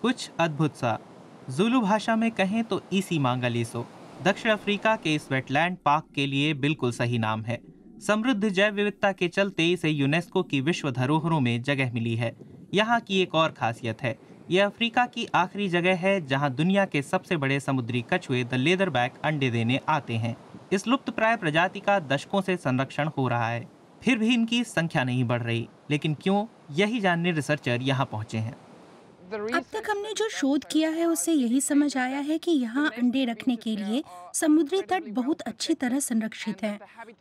कुछ अद्भुत सा जुलू भाषा में कहें तो ईसी मांगलिसो दक्षिण अफ्रीका के इस वेटलैंड पार्क के लिए बिल्कुल सही नाम है समृद्ध जैव विविधता के चलते इसे यूनेस्को की विश्व धरोहरों में जगह मिली है यहाँ की एक और खासियत है यह अफ्रीका की आखिरी जगह है जहाँ दुनिया के सबसे बड़े समुद्री कछुए द लेदर बैक अंडे देने आते हैं इस लुप्त प्राय प्रजाति का दशकों से संरक्षण हो रहा है फिर भी इनकी संख्या नहीं बढ़ रही लेकिन क्यों यही जानने रिसर्चर यहाँ पहुँचे हैं अब तक हमने जो शोध किया है उससे यही समझ आया है कि यहाँ अंडे रखने के लिए समुद्री तट बहुत अच्छी तरह संरक्षित है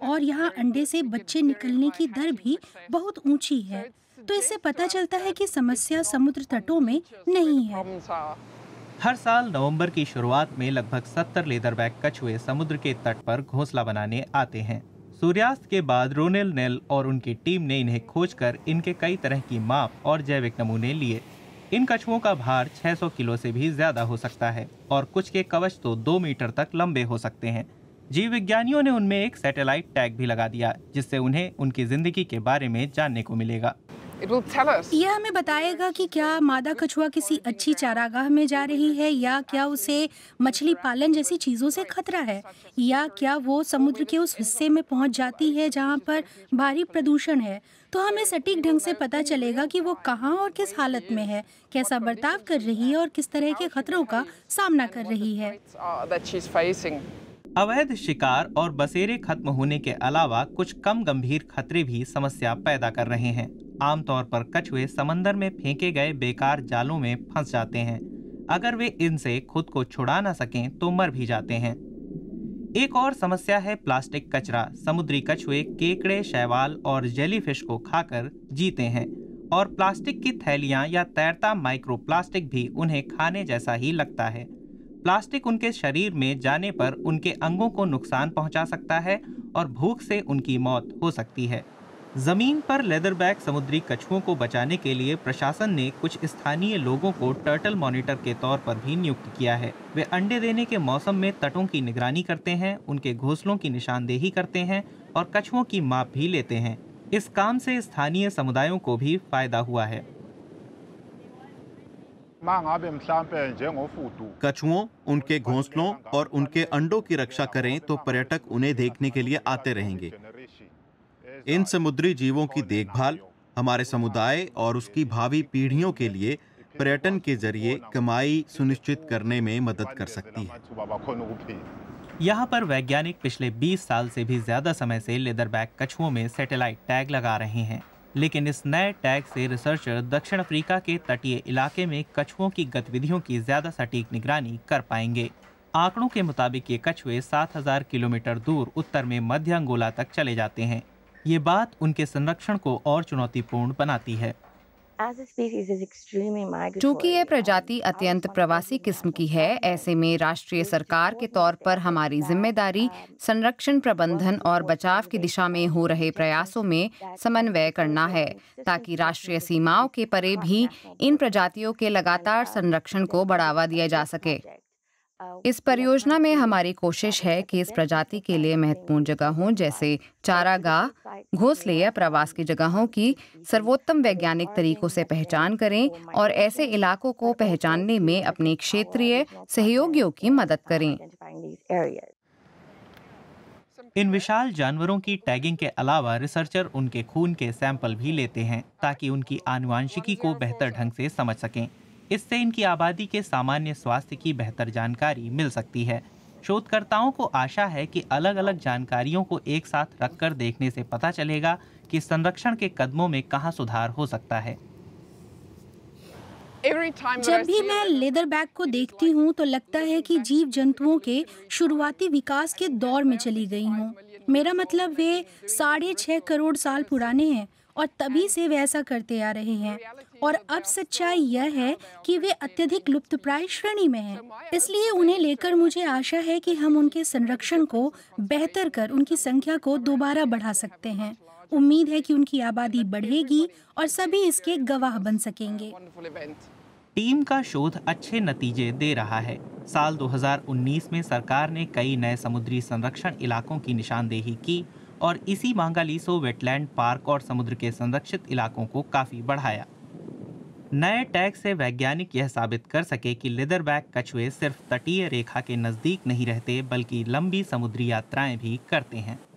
और यहाँ अंडे से बच्चे निकलने की दर भी बहुत ऊंची है तो इससे पता चलता है कि समस्या समुद्र तटों में नहीं है हर साल नवंबर की शुरुआत में लगभग 70 लेदरबैक कछुए समुद्र के तट पर घोंसला बनाने आते हैं सूर्यास्त के बाद रोनेल नेल और उनकी टीम ने इन्हें खोजकर इनके कई तरह की माप और जैविक नमूने लिए इन कछुओं का भार 600 किलो से भी ज्यादा हो सकता है और कुछ के कवच तो दो मीटर तक लंबे हो सकते हैं जीव विज्ञानियों ने उनमें एक सैटेलाइट टैग भी लगा दिया जिससे उन्हें उनकी जिंदगी के बारे में जानने को मिलेगा यह हमें बताएगा कि क्या मादा कछुआ किसी अच्छी चारागाह में जा रही है या क्या उसे मछली पालन जैसी चीज़ों से खतरा है या क्या वो समुद्र के उस हिस्से में पहुंच जाती है जहां पर भारी प्रदूषण है तो हमें सटीक ढंग से पता चलेगा कि वो कहां और किस हालत में है कैसा बर्ताव कर रही है और किस तरह के खतरों का सामना कर रही है अवैध शिकार और बसेरे खत्म होने के अलावा कुछ कम गंभीर खतरे भी समस्या पैदा कर रहे हैं आमतौर पर कछुए समंदर में फेंके गए बेकार जालों में फंस जाते हैं अगर वे इनसे खुद को छुड़ा ना सकें तो मर भी जाते हैं एक और समस्या है प्लास्टिक कचरा समुद्री कछुए केकड़े शैवाल और जेलीफिश को खाकर जीते हैं और प्लास्टिक की थैलियां या तैरता माइक्रोप्लास्टिक भी उन्हें खाने जैसा ही लगता है प्लास्टिक उनके शरीर में जाने पर उनके अंगों को नुकसान पहुंचा सकता है और भूख से उनकी मौत हो सकती है जमीन पर लेदरबैक समुद्री कछुओं को बचाने के लिए प्रशासन ने कुछ स्थानीय लोगों को टर्टल मॉनिटर के तौर पर भी नियुक्त किया है वे अंडे देने के मौसम में तटों की निगरानी करते हैं उनके घोंसलों की निशानदेही करते हैं और कछुओं की माप भी लेते हैं इस काम से स्थानीय समुदायों को भी फायदा हुआ है कछुओं उनके घोंसलों और उनके अंडों की रक्षा करें तो पर्यटक उन्हें देखने के लिए आते रहेंगे इन समुद्री जीवों की देखभाल हमारे समुदाय और उसकी भावी पीढ़ियों के लिए पर्यटन के जरिए कमाई सुनिश्चित करने में मदद कर सकती है यहाँ पर वैज्ञानिक पिछले 20 साल से भी ज्यादा समय से बैग कछुओं में सैटेलाइट टैग लगा रहे हैं लेकिन इस नए टैग से रिसर्चर दक्षिण अफ्रीका के तटीय इलाके में कछुओं की गतिविधियों की ज्यादा सटीक निगरानी कर पाएंगे आंकड़ों के मुताबिक ये कछुए 7000 किलोमीटर दूर उत्तर में मध्य अंगोला तक चले जाते हैं ये बात उनके संरक्षण को और चुनौतीपूर्ण बनाती है चूंकि ये प्रजाति अत्यंत प्रवासी किस्म की है ऐसे में राष्ट्रीय सरकार के तौर पर हमारी जिम्मेदारी संरक्षण प्रबंधन और बचाव की दिशा में हो रहे प्रयासों में समन्वय करना है ताकि राष्ट्रीय सीमाओं के परे भी इन प्रजातियों के लगातार संरक्षण को बढ़ावा दिया जा सके इस परियोजना में हमारी कोशिश है कि इस प्रजाति के लिए महत्वपूर्ण जगहों जैसे चारागाह घोंसले या प्रवास की जगहों की सर्वोत्तम वैज्ञानिक तरीकों से पहचान करें और ऐसे इलाकों को पहचानने में अपने क्षेत्रीय सहयोगियों की मदद करें इन विशाल जानवरों की टैगिंग के अलावा रिसर्चर उनके खून के सैंपल भी लेते हैं ताकि उनकी आनुवंशिकी को बेहतर ढंग से समझ सकें इससे इनकी आबादी के सामान्य स्वास्थ्य की बेहतर जानकारी मिल सकती है शोधकर्ताओं को आशा है कि अलग अलग जानकारियों को एक साथ रखकर देखने से पता चलेगा कि संरक्षण के कदमों में कहाँ सुधार हो सकता है जब भी मैं लेदर बैग को देखती हूँ तो लगता है कि जीव जंतुओं के शुरुआती विकास के दौर में चली गई हूँ मेरा मतलब वे साढ़े छह करोड़ साल पुराने हैं और तभी से वे ऐसा करते आ रहे हैं और अब सच्चाई यह है कि वे अत्यधिक लुप्त प्राय श्रेणी में हैं इसलिए उन्हें लेकर मुझे आशा है कि हम उनके संरक्षण को बेहतर कर उनकी संख्या को दोबारा बढ़ा सकते हैं उम्मीद है कि उनकी आबादी बढ़ेगी और सभी इसके गवाह बन सकेंगे टीम का शोध अच्छे नतीजे दे रहा है साल 2019 में सरकार ने कई नए समुद्री संरक्षण इलाकों की निशानदेही की और इसी मांगालीसो वेटलैंड पार्क और समुद्र के संरक्षित इलाकों को काफ़ी बढ़ाया नए टैग से वैज्ञानिक यह साबित कर सके कि लेदरबैक कछुए सिर्फ तटीय रेखा के नज़दीक नहीं रहते बल्कि लंबी समुद्री यात्राएं भी करते हैं